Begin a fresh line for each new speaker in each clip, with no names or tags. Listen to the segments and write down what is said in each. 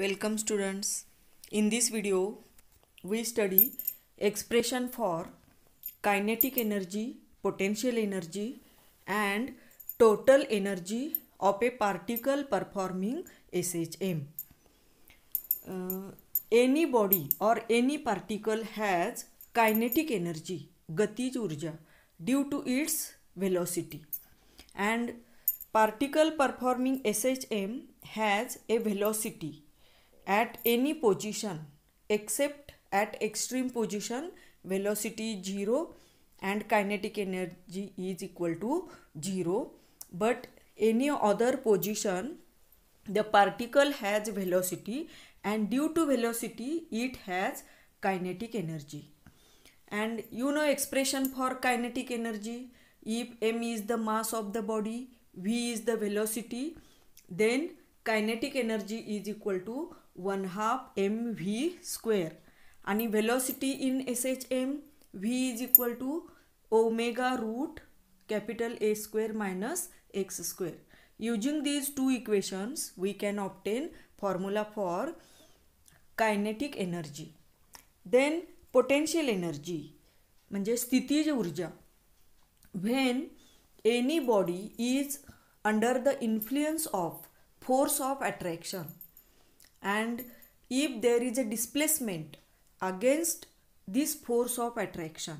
Welcome students. In this video, we study expression for kinetic energy, potential energy and total energy of a particle performing SHM. Uh, any body or any particle has kinetic energy, gatij urja due to its velocity and particle performing SHM has a velocity at any position except at extreme position velocity is 0 and kinetic energy is equal to 0 but any other position the particle has velocity and due to velocity it has kinetic energy and you know expression for kinetic energy if m is the mass of the body v is the velocity then kinetic energy is equal to one half m v square आणि velocity in S H M v is equal to omega root capital A square minus x square using these two equations we can obtain formula for kinetic energy then potential energy म्हणजे स्थितीज ऊर्जा when any body is under the influence of force of attraction and if there is a displacement against this force of attraction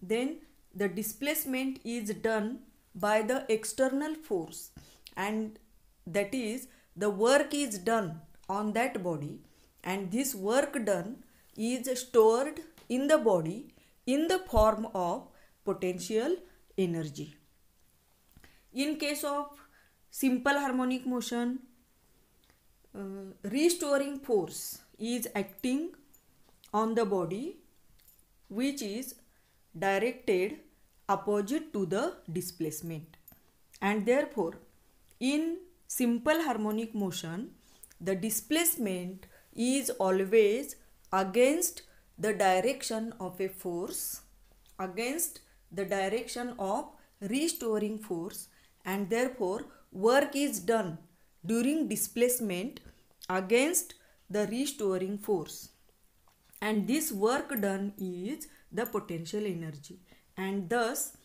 then the displacement is done by the external force and that is the work is done on that body and this work done is stored in the body in the form of potential energy in case of simple harmonic motion uh, restoring force is acting on the body which is directed opposite to the displacement and therefore in simple harmonic motion the displacement is always against the direction of a force against the direction of restoring force and therefore work is done during displacement against the restoring force and this work done is the potential energy and thus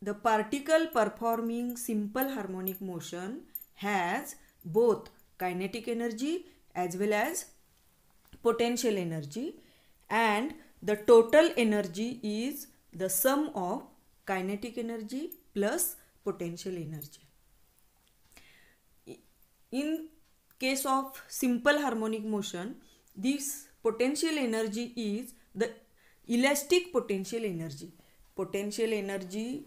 the particle performing simple harmonic motion has both kinetic energy as well as potential energy and the total energy is the sum of kinetic energy plus potential energy. In case of simple harmonic motion, this potential energy is the elastic potential energy. Potential energy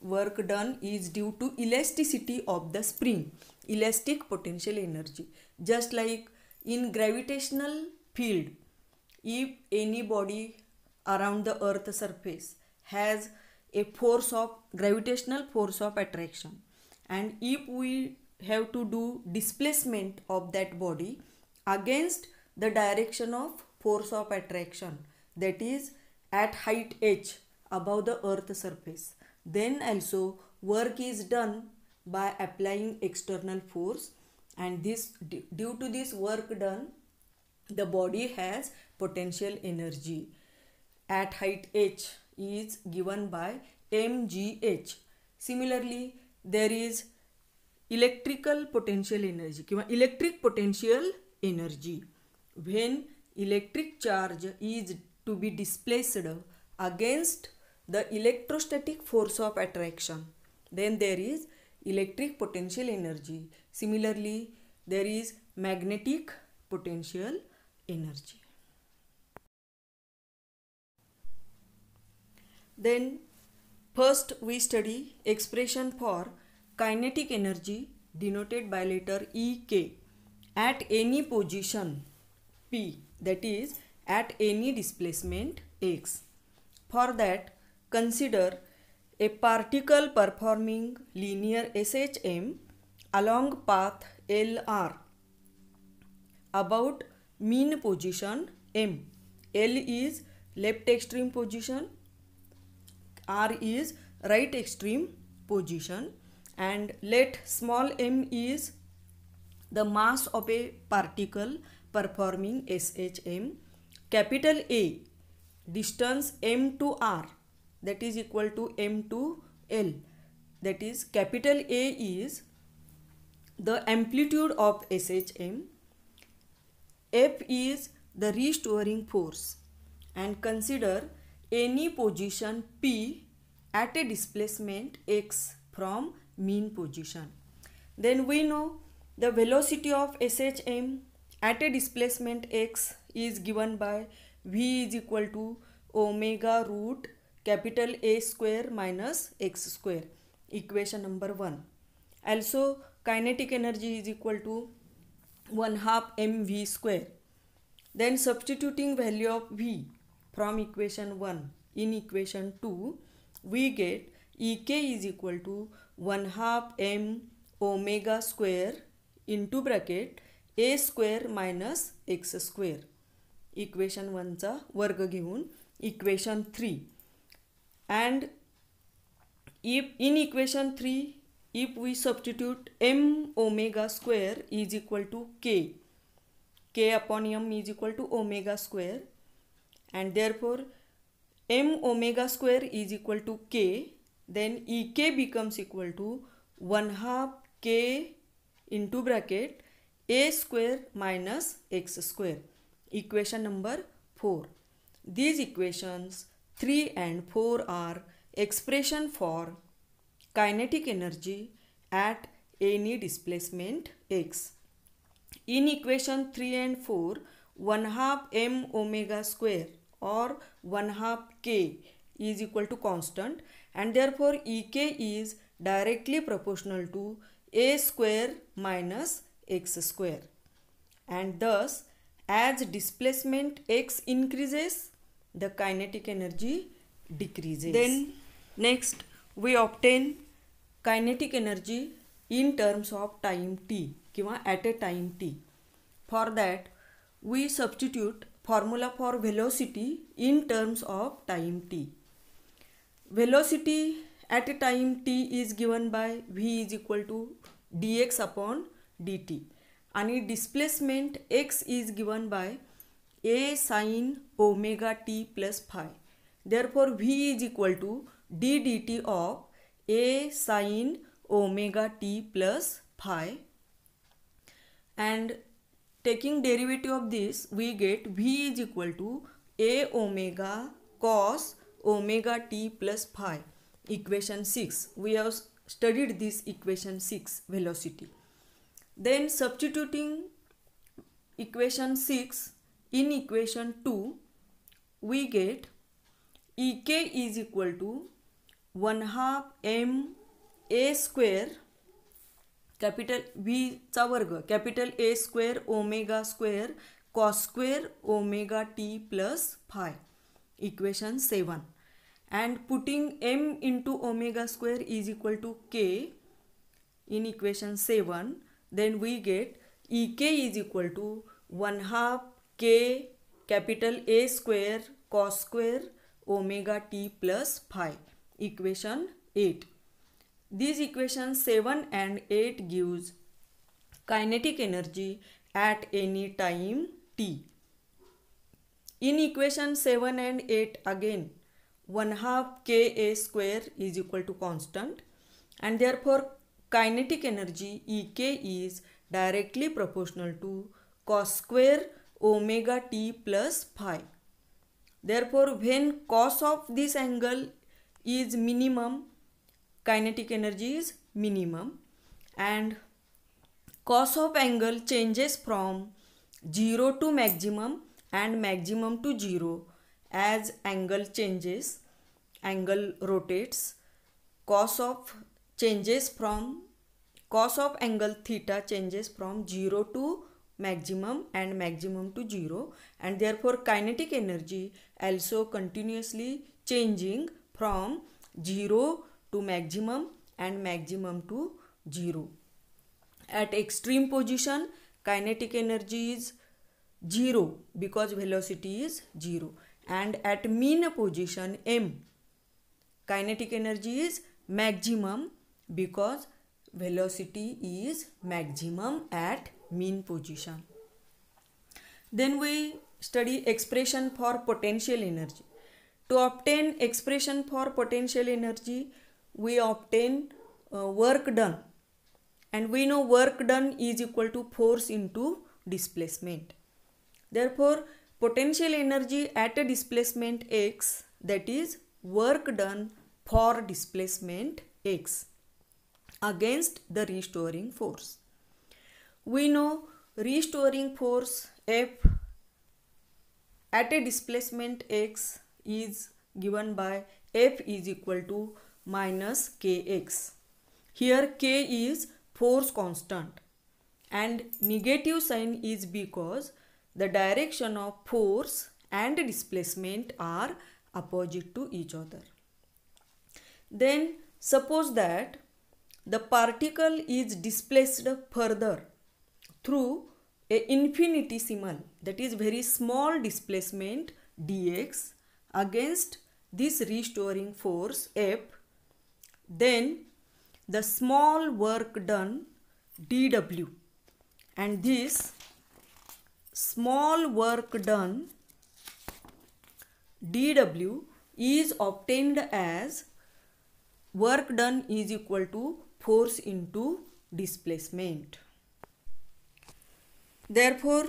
work done is due to elasticity of the spring, elastic potential energy. Just like in gravitational field, if any body around the earth surface has a force of gravitational force of attraction and if we have to do displacement of that body against the direction of force of attraction that is at height h above the earth surface then also work is done by applying external force and this due to this work done the body has potential energy at height h is given by mgh similarly there is electrical potential energy किंवा electric potential energy when electric charge is to be displaced against the electrostatic force of attraction then there is electric potential energy similarly there is magnetic potential energy then first we study expression for kinetic energy denoted by letter EK at any position P that is at any displacement X. For that consider a particle performing linear SHM along path LR about mean position M. L is left extreme position, R is right extreme position and let small m is the mass of a particle performing SHM capital A distance m to r that is equal to m to l that is capital A is the amplitude of SHM F is the restoring force and consider any position P at a displacement x from mean position. Then we know the velocity of SHM at a displacement x is given by v is equal to omega root capital A square minus x square equation number 1. Also kinetic energy is equal to 1 half mv square. Then substituting value of v from equation 1 in equation 2 we get Ek is equal to one half m omega square into bracket a square minus x square equation one का वर्ग घेन equation three and if in equation three if we substitute m omega square is equal to k k upon m is equal to omega square and therefore m omega square is equal to k then Ek becomes equal to 1 half K into bracket A square minus X square. Equation number 4. These equations 3 and 4 are expression for kinetic energy at any displacement X. In equation 3 and 4, 1 half m omega square or 1 half k is equal to constant and therefore Ek is directly proportional to a square minus x square and thus as displacement x increases the kinetic energy decreases. Then next we obtain kinetic energy in terms of time t किंवा at a time t. For that we substitute formula for velocity in terms of time t velocity at a time t is given by v is equal to dx upon dt and displacement x is given by a sine omega t plus phi therefore v is equal to d dt of a sine omega t plus phi and taking derivative of this we get v is equal to a omega cos omega t plus phi equation 6 we have studied this equation 6 velocity then substituting equation 6 in equation 2 we get ek is equal to 1 half m a square capital वीचा वर्ग capital A square omega square cos square omega t plus phi equation seven and putting m into omega square is equal to k in equation 7 then we get ek is equal to 1 half k capital A square cos square omega t plus phi equation 8. These equations 7 and 8 gives kinetic energy at any time t. In equation 7 and 8 again 1 half Ka square is equal to constant and therefore kinetic energy Ek is directly proportional to cos square omega t plus phi. Therefore, when cos of this angle is minimum, kinetic energy is minimum and cos of angle changes from 0 to maximum and maximum to 0 as angle changes, angle rotates, cos of changes from cos of angle theta changes from 0 to maximum and maximum to 0 and therefore kinetic energy also continuously changing from 0 to maximum and maximum to 0. At extreme position kinetic energy is 0 because velocity is 0 and at mean position m. Kinetic energy is maximum because velocity is maximum at mean position. Then we study expression for potential energy. To obtain expression for potential energy, we obtain uh, work done. And we know work done is equal to force into displacement. Therefore, potential energy at a displacement x that is work done for displacement x against the restoring force. We know restoring force F at a displacement x is given by F is equal to minus kx. Here k is force constant and negative sign is because the direction of force and displacement are opposite to each other. Then suppose that the particle is displaced further through a infinitesimal that is very small displacement dx against this restoring force F then the small work done dw and this small work done DW is obtained as work done is equal to force into displacement. Therefore,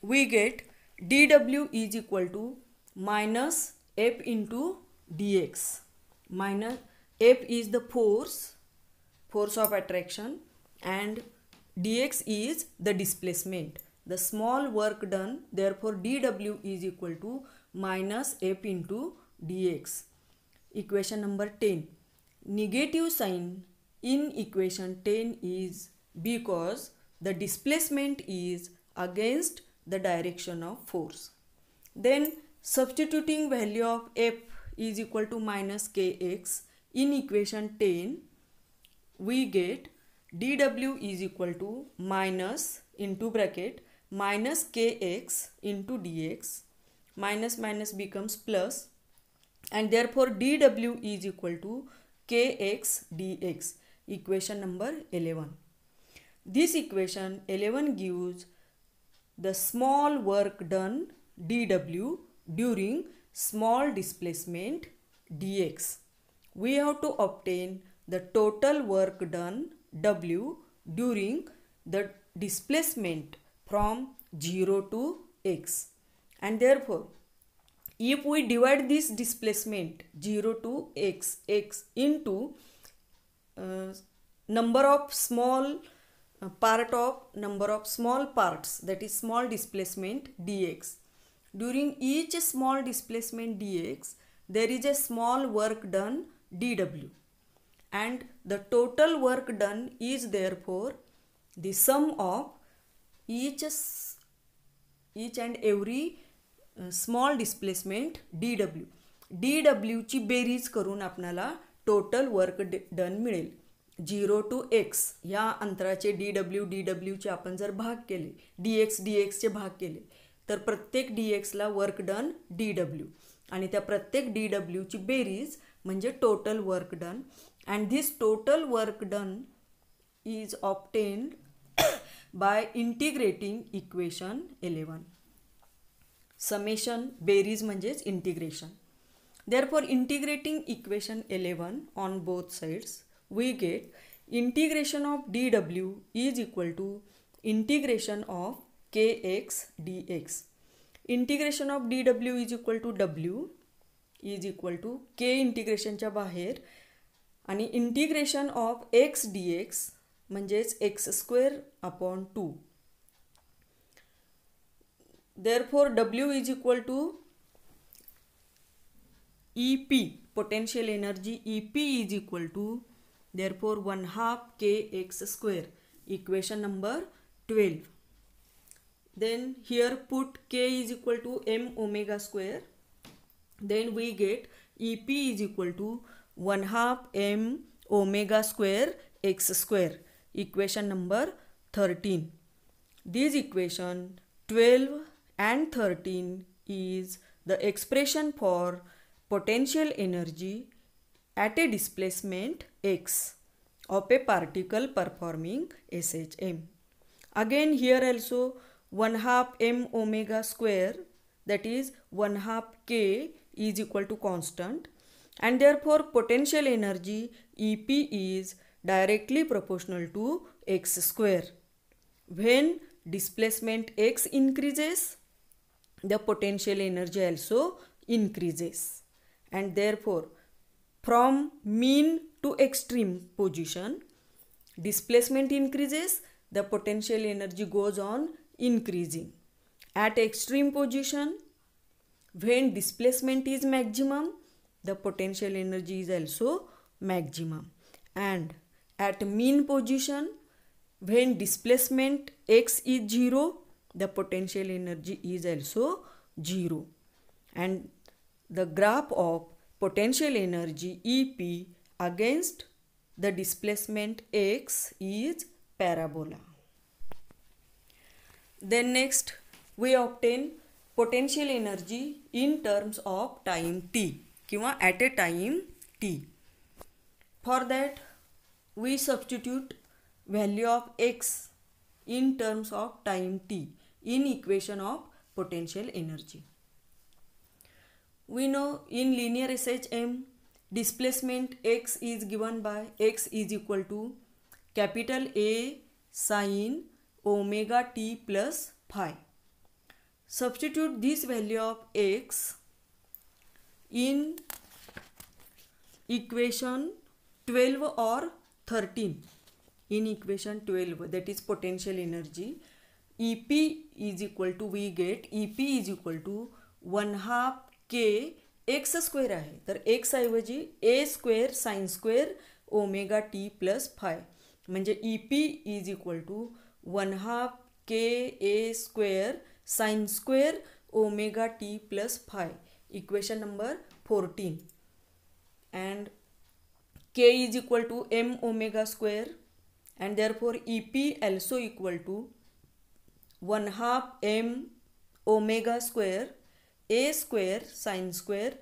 we get dW is equal to minus F into dx minus F is the force, force of attraction and dx is the displacement. The small work done, therefore dW is equal to minus F into dx. Equation number 10. Negative sign in equation 10 is because the displacement is against the direction of force. Then substituting value of F is equal to minus kx in equation 10 we get dw is equal to minus into bracket minus kx into dx minus minus becomes plus and therefore dw is equal to kx dx equation number 11 this equation 11 gives the small work done dw during small displacement dx we have to obtain the total work done w during the displacement from 0 to x and therefore if we divide this displacement 0 to x x into uh, number of small uh, part of number of small parts that is small displacement dx during each small displacement dx there is a small work done dw and the total work done is therefore the sum of each each and every small displacement d डब्ल्यू d डब्ल्यूची बेरीज करून आपणाला total work done मिळेल zero to x या अंतराचे d डब्ल्यू d डब्ल्यूचे आपण जर भाग केले डी एक्स डी एक्सचे भाग केले तर प्रत्येक डी एक्सला वर्क डन डी डब्ल्यू आणि त्या प्रत्येक डी डब्ल्यूची बेरीज म्हणजे total work done and this total work done is obtained by integrating equation 11. Summation varies म्हणजेच integration. Therefore, integrating equation 11 on both sides, we get integration of dw is equal to integration of kx dx. Integration of dw is equal to w is equal to k इंटिग्रेशनच्या बाहेर आणि integration of x d x म्हणजेच x square upon two therefore डब्ल्यू is equal to E p potential energy E p is equal to therefore one half k x square equation number twelve then here put k is equal to m omega square then we get ep is equal to 1 half m omega square x square equation number 13. These equation 12 and 13 is the expression for potential energy at a displacement x of a particle performing SHM. Again here also 1 half m omega square that is 1 half k is equal to constant and therefore potential energy EP is directly proportional to x square. When displacement x increases, the potential energy also increases. And therefore, from mean to extreme position, displacement increases, the potential energy goes on increasing. At extreme position, when displacement is maximum, the potential energy is also maximum. And at mean position, when displacement x is 0, the potential energy is also 0. And the graph of potential energy EP against the displacement x is parabola. Then next we obtain potential energy in terms of time t किंवा at a time t, for that we substitute value of x in terms of time t in equation of potential energy. We know in linear SHM displacement x is given by x is equal to capital A sine omega t plus phi. Substitute this value of x in equation 12 or 13 in equation 12 that is potential energy ep is equal to we get ep is equal to one half k x square है तो x ऐवजी a square sine square omega t plus phi मजे E p is equal to one half k a square sine square omega t plus phi equation number fourteen and k is equal to m omega square and therefore ep also equal to 1 half m omega square a square sine square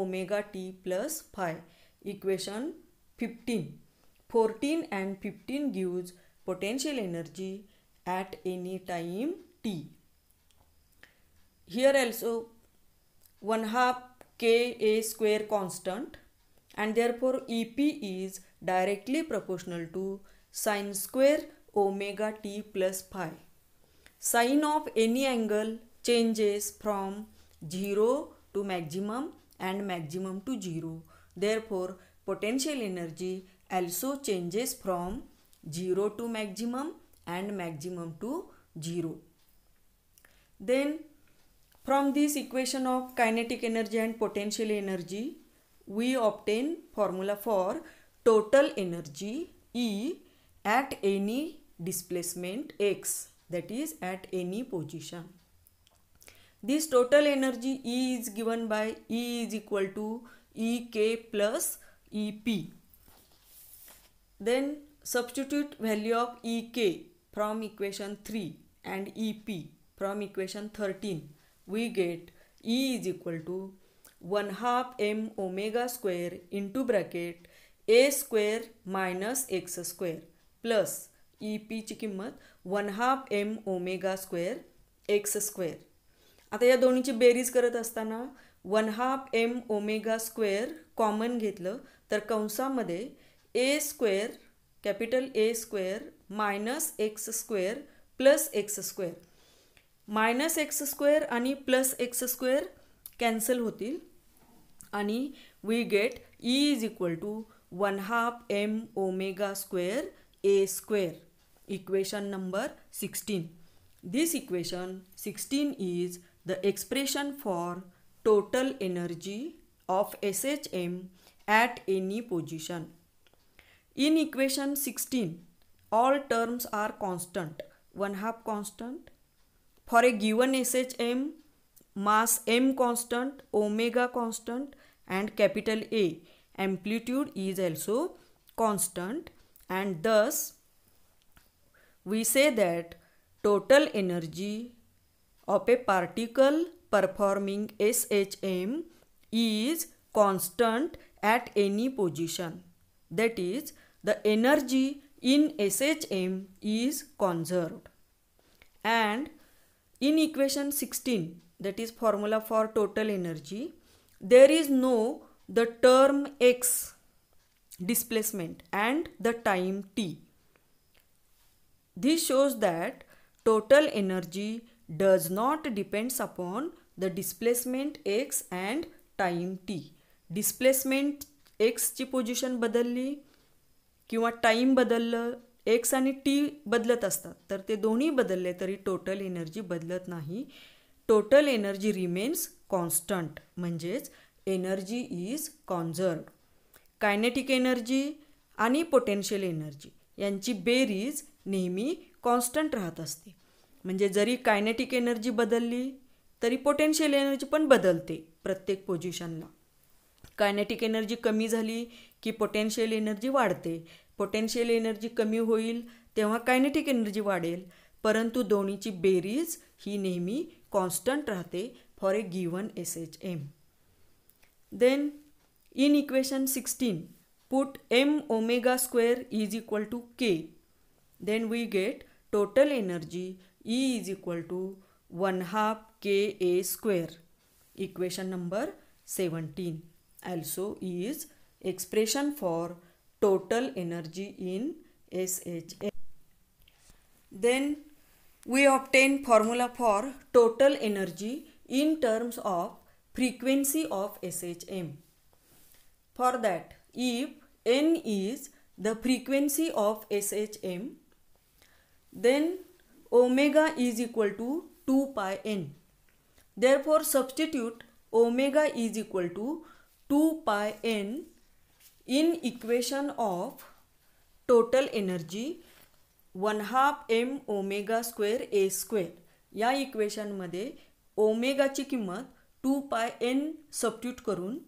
omega t plus phi equation 15 14 and 15 gives potential energy at any time t here also 1 half k a square constant and therefore EP is directly proportional to sine square omega t plus phi. Sine of any angle changes from 0 to maximum and maximum to 0. Therefore, potential energy also changes from 0 to maximum and maximum to 0. Then from this equation of kinetic energy and potential energy, we obtain formula for total energy E at any displacement X that is at any position. This total energy E is given by E is equal to Ek plus Ep. Then substitute value of Ek from equation 3 and Ep from equation 13. We get E is equal to one half m omega square into bracket a square minus x square plus E पीची किंमत one half m omega square x square आता या दोन्हीची बेरीज करत असताना one half m omega square common घेतलं तर कंसामध्ये a square capital A square minus x square plus x square minus x square आणि प्लस एक्स स्क्वेअर कैंसल होती we get E is equal to one half m omega square a square equation number sixteen this equation sixteen is the expression for total energy of S H M at any position in equation sixteen all terms are constant one half constant for a given S H M mass m constant, omega constant and capital A. Amplitude is also constant and thus we say that total energy of a particle performing SHM is constant at any position. That is, the energy in SHM is conserved. And in equation 16, that is formula for total energy there is no the term x displacement and the time t this shows that total energy does not depends upon the displacement x and time t displacement x chi position बदलली किंवा time बदललं x आणि t बदलत असतात तर ते दोन्ही बदलले तरी टोटल एनर्जी बदलत नाही टोटल एनर्जी रिमेन्स कॉन्स्टंट म्हणजेच energy is conserve kinetic energy आणि पोटेन्शियल एनर्जी यांची बेरीज नेहमी कॉन्स्टंट राहत असते म्हणजे जरी कायनेटिक एनर्जी बदलली तरी पोटेन्शियल एनर्जी पण बदलते प्रत्येक पोझिशनला कायनेटिक एनर्जी कमी झाली की पोटेन्शियल एनर्जी वाढते पोटेन्शियल एनर्जी कमी होईल तेव्हा कायनेटिक एनर्जी वाढेल परंतु दोन्हीची बेरीज ही नेहमी कॉन्स्टंट रहते for a given S H M then in equation sixteen put m omega square is equal to k then we get total energy E is equal to one half k a square equation number seventeen also is expression for total energy in S H M then we obtain formula for total energy in terms of frequency of SHM. For that, if n is the frequency of SHM, then omega is equal to 2 pi n. Therefore, substitute omega is equal to 2 pi n in equation of total energy one half m omega square a square या इक्वेशनमध्ये ओमेगाची किंमत two pi n substitute करून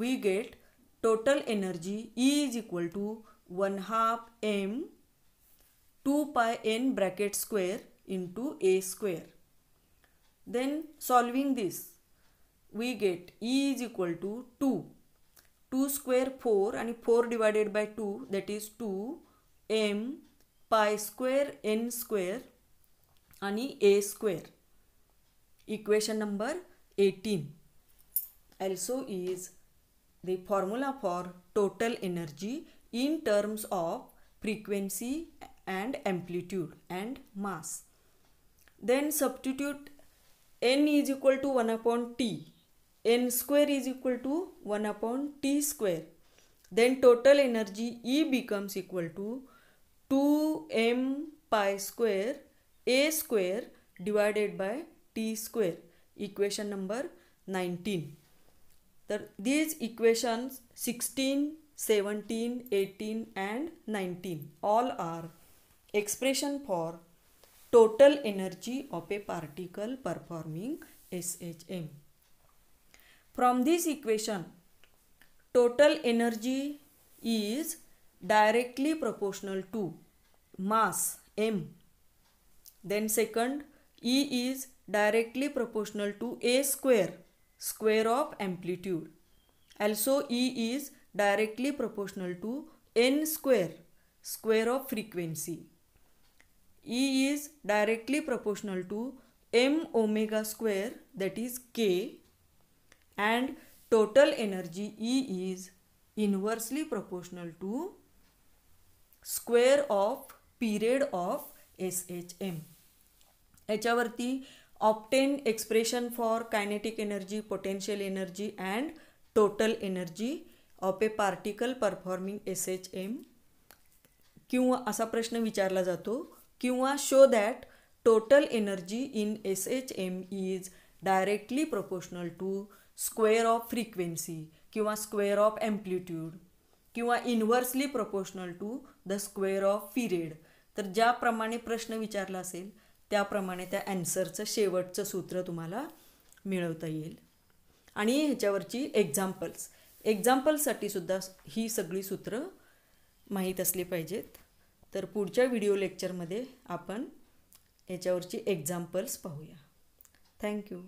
we get total energy E is equal to one half m two pi n bracket square into a square then solving this we get E is equal to two two square four आणि four divided by two that is two m Pi square n square, आणि a square. Equation number eighteen. Also is the formula for total energy in terms of frequency and amplitude and mass. Then substitute n is equal to 1 upon t, n square is equal to 1 upon t square. Then total energy E becomes equal to 2m pi square a square divided by t square equation number 19 these equations 16 17 18 and 19 all are expression for total energy of a particle performing SHM. From this equation, total energy is directly proportional to mass m. Then second E is directly proportional to a square square of amplitude. Also E is directly proportional to n square square of frequency. E is directly proportional to m omega square that is k and total energy E is inversely proportional to square of period of S H M याच्यावरती obtain expression for kinetic energy potential energy and total energy of a particle performing S H M किंवा असा प्रश्न विचारला जातो किंवा show that total energy in S H M is directly proportional to square of frequency किंवा square of amplitude किंवा inversely proportional to the square of period तर ज्याप्रमाणे प्रश्न विचारला असेल त्याप्रमाणे त्या अँसरचं शेवटचं सूत्र तुम्हाला मिळवता येईल आणि ह्याच्यावरची एक्झाम्पल्स एक्झाम्पल्ससाठी सुद्धा ही सगळी सूत्रं माहीत असली पाहिजेत तर पुढच्या व्हिडिओ लेक्चरमध्ये आपण याच्यावरची एक्झाम्पल्स पाहूया थँक्यू